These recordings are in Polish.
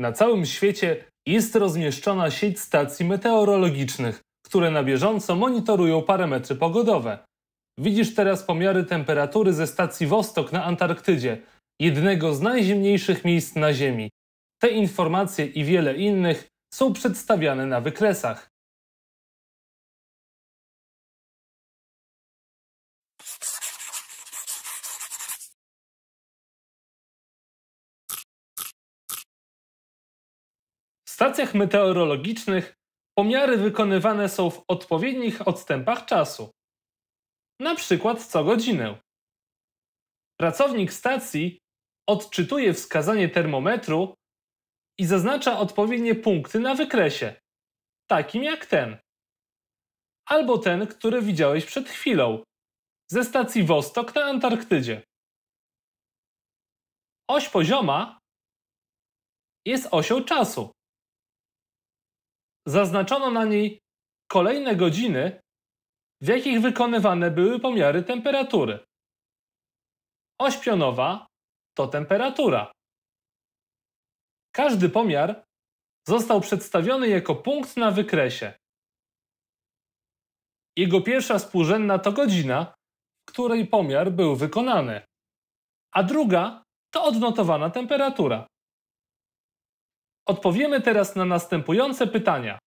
Na całym świecie jest rozmieszczona sieć stacji meteorologicznych, które na bieżąco monitorują parametry pogodowe. Widzisz teraz pomiary temperatury ze stacji Wostok na Antarktydzie, jednego z najzimniejszych miejsc na Ziemi. Te informacje i wiele innych są przedstawiane na wykresach. stacjach meteorologicznych pomiary wykonywane są w odpowiednich odstępach czasu, na przykład co godzinę. Pracownik stacji odczytuje wskazanie termometru i zaznacza odpowiednie punkty na wykresie, takim jak ten, albo ten, który widziałeś przed chwilą, ze stacji Wostok na Antarktydzie. Oś pozioma jest osią czasu zaznaczono na niej kolejne godziny, w jakich wykonywane były pomiary temperatury. Ośpionowa to temperatura. Każdy pomiar został przedstawiony jako punkt na wykresie. Jego pierwsza współrzędna to godzina, w której pomiar był wykonany, a druga to odnotowana temperatura. Odpowiemy teraz na następujące pytania.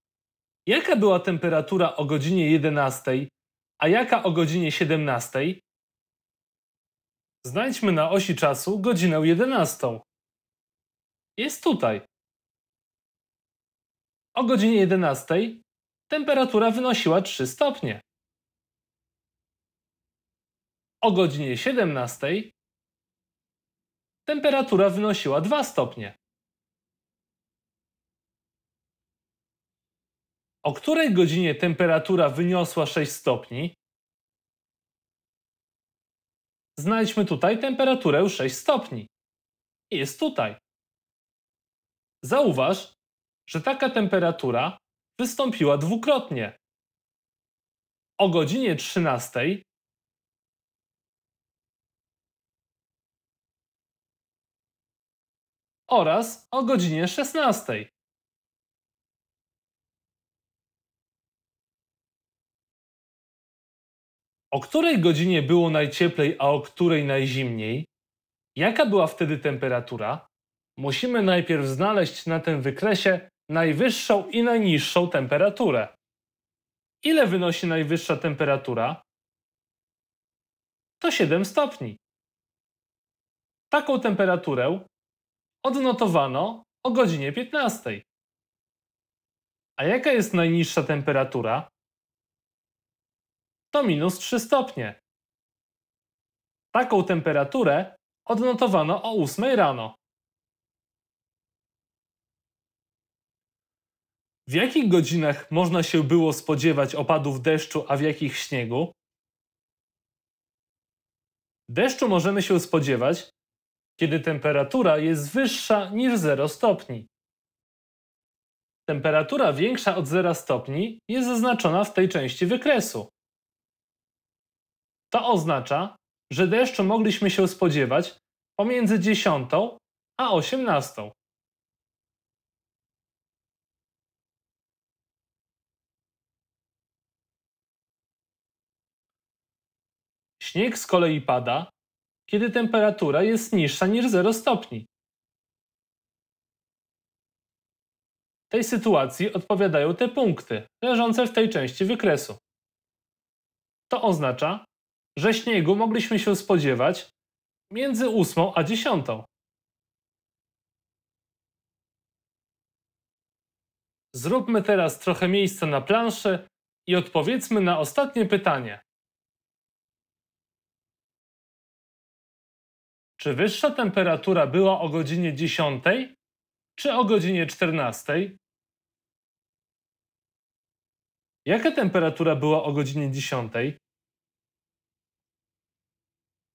Jaka była temperatura o godzinie 11, a jaka o godzinie 17? Znajdźmy na osi czasu godzinę 11. Jest tutaj. O godzinie 11 temperatura wynosiła 3 stopnie. O godzinie 17 temperatura wynosiła 2 stopnie. O której godzinie temperatura wyniosła 6 stopni? Znajdźmy tutaj temperaturę 6 stopni. Jest tutaj. Zauważ, że taka temperatura wystąpiła dwukrotnie. O godzinie 13 oraz o godzinie 16. O której godzinie było najcieplej, a o której najzimniej? Jaka była wtedy temperatura? Musimy najpierw znaleźć na tym wykresie najwyższą i najniższą temperaturę. Ile wynosi najwyższa temperatura? To 7 stopni. Taką temperaturę odnotowano o godzinie 15. A jaka jest najniższa temperatura? to minus 3 stopnie. Taką temperaturę odnotowano o 8 rano. W jakich godzinach można się było spodziewać opadów deszczu, a w jakich śniegu? Deszczu możemy się spodziewać, kiedy temperatura jest wyższa niż 0 stopni. Temperatura większa od 0 stopni jest zaznaczona w tej części wykresu. To oznacza, że deszczu mogliśmy się spodziewać pomiędzy 10 a 18. Śnieg z kolei pada, kiedy temperatura jest niższa niż 0 stopni. tej sytuacji odpowiadają te punkty leżące w tej części wykresu. To oznacza, że śniegu mogliśmy się spodziewać między 8 a dziesiątą. Zróbmy teraz trochę miejsca na planszy i odpowiedzmy na ostatnie pytanie. Czy wyższa temperatura była o godzinie 10 czy o godzinie 14? Jaka temperatura była o godzinie 10?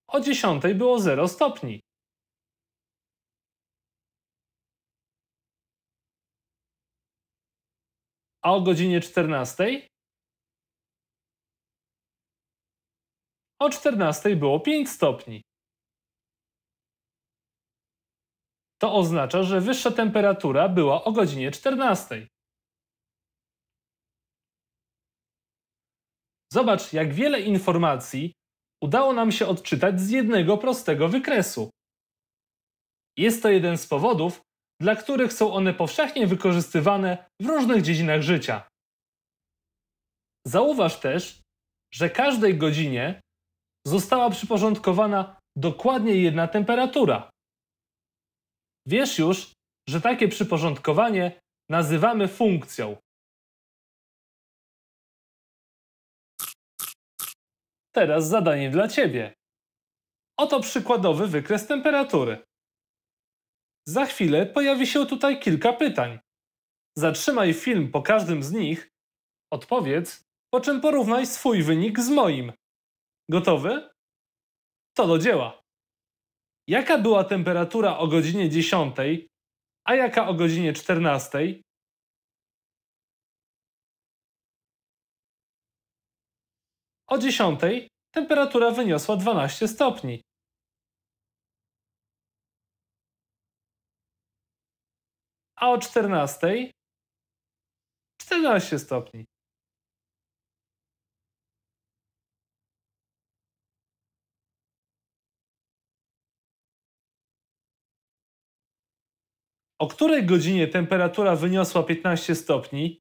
O 10 było 0 stopni. A o godzinie 14? O 14 było 5 stopni. To oznacza, że wyższa temperatura była o godzinie 14. Zobacz, jak wiele informacji udało nam się odczytać z jednego prostego wykresu. Jest to jeden z powodów, dla których są one powszechnie wykorzystywane w różnych dziedzinach życia. Zauważ też, że każdej godzinie została przyporządkowana dokładnie jedna temperatura. Wiesz już, że takie przyporządkowanie nazywamy funkcją. Teraz zadanie dla Ciebie. Oto przykładowy wykres temperatury. Za chwilę pojawi się tutaj kilka pytań. Zatrzymaj film po każdym z nich, odpowiedz, po czym porównaj swój wynik z moim. Gotowy? To do dzieła. Jaka była temperatura o godzinie 10, a jaka o godzinie 14? O 10 temperatura wyniosła 12 stopni. A o 14 14 stopni. O której godzinie temperatura wyniosła 15 stopni,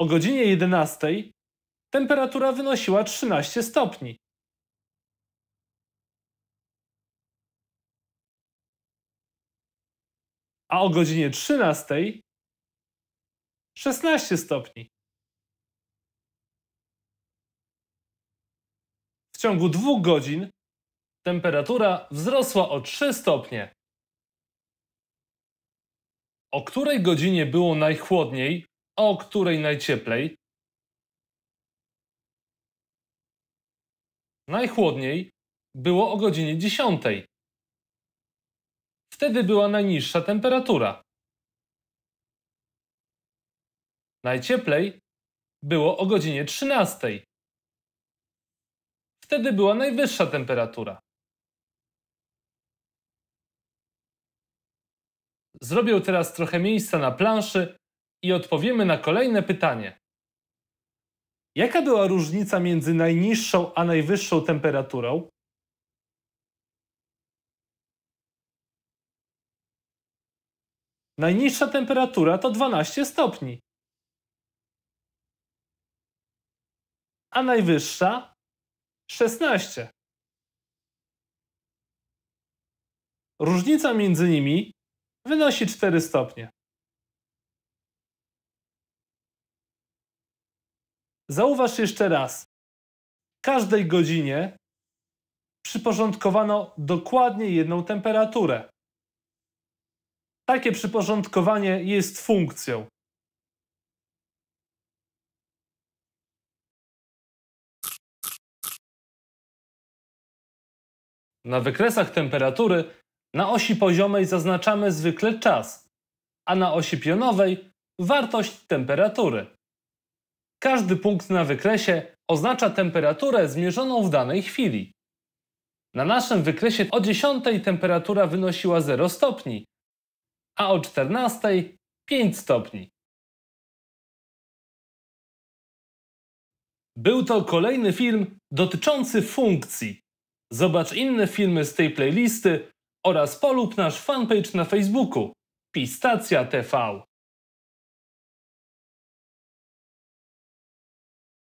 O godzinie 11 temperatura wynosiła 13 stopni. A o godzinie 13 16 stopni. W ciągu dwóch godzin temperatura wzrosła o 3 stopnie. O której godzinie było najchłodniej o której najcieplej, najchłodniej było o godzinie 10. Wtedy była najniższa temperatura. Najcieplej było o godzinie 13. Wtedy była najwyższa temperatura. Zrobię teraz trochę miejsca na planszy, i odpowiemy na kolejne pytanie. Jaka była różnica między najniższą a najwyższą temperaturą? Najniższa temperatura to 12 stopni, a najwyższa 16. Różnica między nimi wynosi 4 stopnie. Zauważ jeszcze raz. Każdej godzinie przyporządkowano dokładnie jedną temperaturę. Takie przyporządkowanie jest funkcją. Na wykresach temperatury na osi poziomej zaznaczamy zwykle czas, a na osi pionowej wartość temperatury. Każdy punkt na wykresie oznacza temperaturę zmierzoną w danej chwili. Na naszym wykresie o 10 temperatura wynosiła 0 stopni, a o 14 5 stopni. Był to kolejny film dotyczący funkcji. Zobacz inne filmy z tej playlisty oraz polub nasz fanpage na Facebooku Pistacja TV.